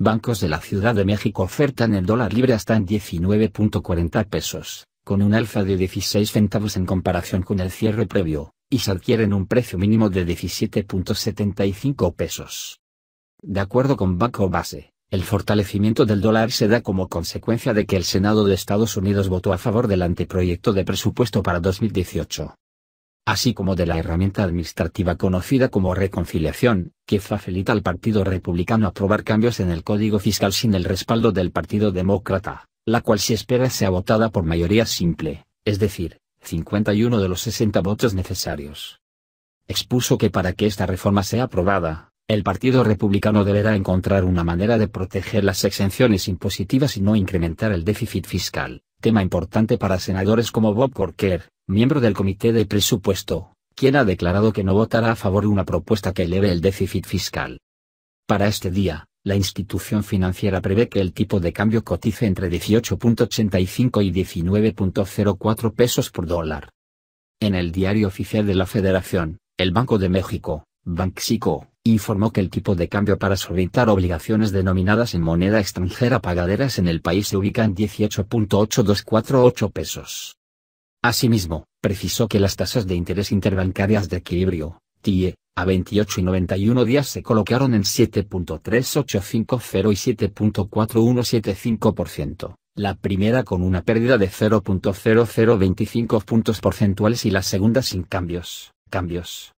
Bancos de la Ciudad de México ofertan el dólar libre hasta en 19.40 pesos, con un alfa de 16 centavos en comparación con el cierre previo, y se adquieren un precio mínimo de 17.75 pesos. De acuerdo con Banco Base, el fortalecimiento del dólar se da como consecuencia de que el Senado de Estados Unidos votó a favor del anteproyecto de presupuesto para 2018, así como de la herramienta administrativa conocida como reconciliación, que facilita al Partido Republicano aprobar cambios en el Código Fiscal sin el respaldo del Partido Demócrata, la cual se espera sea votada por mayoría simple, es decir, 51 de los 60 votos necesarios. Expuso que para que esta reforma sea aprobada, el Partido Republicano deberá encontrar una manera de proteger las exenciones impositivas y no incrementar el déficit fiscal, tema importante para senadores como Bob Corker, miembro del Comité de Presupuesto, quien ha declarado que no votará a favor de una propuesta que eleve el déficit fiscal. Para este día, la institución financiera prevé que el tipo de cambio cotice entre 18.85 y 19.04 pesos por dólar. En el diario oficial de la Federación, el Banco de México, Banxico, informó que el tipo de cambio para solventar obligaciones denominadas en moneda extranjera pagaderas en el país se ubica en 18.8248 pesos. Asimismo, precisó que las tasas de interés interbancarias de equilibrio, TIE, a 28 y 91 días se colocaron en 7.3850 y 7.4175%, la primera con una pérdida de 0.0025 puntos porcentuales y la segunda sin cambios. Cambios.